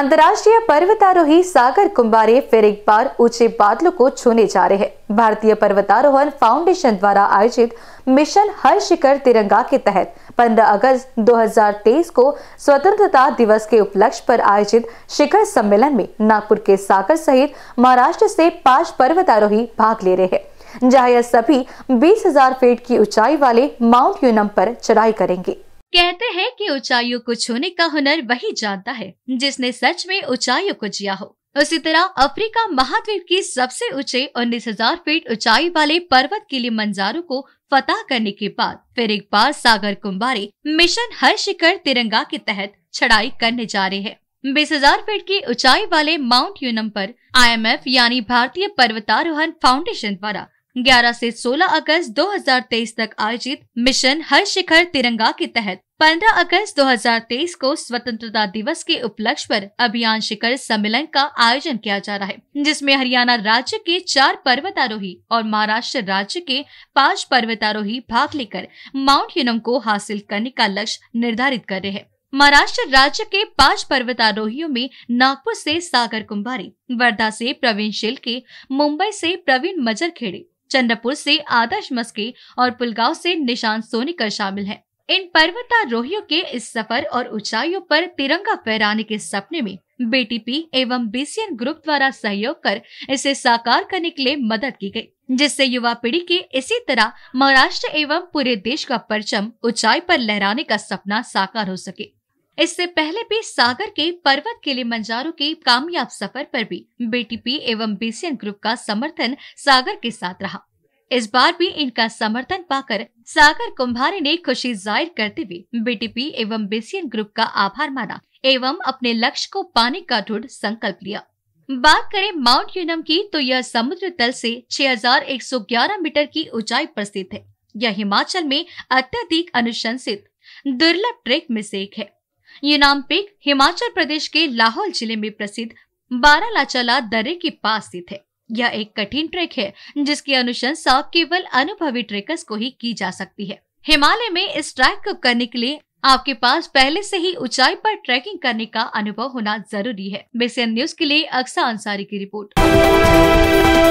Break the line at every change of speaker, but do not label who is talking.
अंतर्राष्ट्रीय पर्वतारोही सागर कुंभारे फिर एक बार ऊंचे बादलों को छूने जा रहे हैं भारतीय पर्वतारोहण फाउंडेशन द्वारा आयोजित मिशन हर शिखर तिरंगा के तहत 15 अगस्त 2023 को स्वतंत्रता दिवस के उपलक्ष्य पर आयोजित शिखर सम्मेलन में नागपुर के सागर सहित महाराष्ट्र से पांच पर्वतारोही भाग ले रहे हैं जहाँ यह सभी 20,000 फीट की ऊंचाई वाले माउंट यूनम पर चढ़ाई करेंगे कहते हैं कि ऊंचाइयों को छूने का हुनर वही जानता है जिसने सच में ऊंचाइयों को जिया हो उसी तरह अफ्रीका महाद्वीप की सबसे ऊंचे 19,000 फीट ऊंचाई वाले पर्वत के लिए मंजारों को फतह करने के बाद फिर एक बार सागर कुंबारे मिशन हर शिखर तिरंगा के तहत चढ़ाई करने जा रहे हैं बीस हजार फीट की ऊंचाई वाले माउंट यूनम पर आईएमएफ यानी भारतीय पर्वतारोहण फाउंडेशन द्वारा 11 से 16 अगस्त 2023 तक आयोजित मिशन हर शिखर तिरंगा के तहत 15 अगस्त 2023 को स्वतंत्रता दिवस के उपलक्ष्य पर अभियान शिखर सम्मेलन का आयोजन किया जा रहा है जिसमें हरियाणा राज्य के चार पर्वतारोही और महाराष्ट्र राज्य के पांच पर्वतारोही भाग लेकर माउंट यूनम को हासिल करने का लक्ष्य निर्धारित कर रहे हैं महाराष्ट्र राज्य के पांच पर्वतारोहियों में नागपुर से सागर कुंभारी वर्धा से प्रवीण शेलके मुंबई से प्रवीण मजरखेड़े चंद्रपुर से आदर्श मस्के और पुलगांव से निशान सोनीकर शामिल हैं। इन पर्वतारोहियों के इस सफर और ऊंचाइयों पर तिरंगा फहराने के सपने में बीटीपी एवं बीसीएन ग्रुप द्वारा सहयोग कर इसे साकार करने के लिए मदद की गई जिससे युवा पीढ़ी के इसी तरह महाराष्ट्र एवं पूरे देश का परचम ऊंचाई पर लहराने का सपना साकार हो सके इससे पहले भी सागर के पर्वत के लिए मंजारों के कामयाब सफर पर भी बीटीपी एवं बीसीएन ग्रुप का समर्थन सागर के साथ रहा इस बार भी इनका समर्थन पाकर सागर कुंभारे ने खुशी जाहिर करते हुए बीटीपी एवं बीसीएन ग्रुप का आभार माना एवं अपने लक्ष्य को पाने का दृढ़ संकल्प लिया बात करें माउंट यूनम की तो यह समुद्र तल से 6,111 मीटर की ऊंचाई पर स्थित है यह हिमाचल में अत्यधिक अनुशंसित दुर्लभ ट्रेक में से एक है यूनाम पिक हिमाचल प्रदेश के लाहौल जिले में प्रसिद्ध बारालाचला दर्रे के पास स्थित है यह एक कठिन ट्रैक है जिसकी अनुशंसा केवल अनुभवी ट्रेकर्स को ही की जा सकती है हिमालय में इस ट्रैक को करने के लिए आपके पास पहले से ही ऊंचाई पर ट्रैकिंग करने का अनुभव होना जरूरी है बेसियन न्यूज के लिए अक्सा अंसारी की रिपोर्ट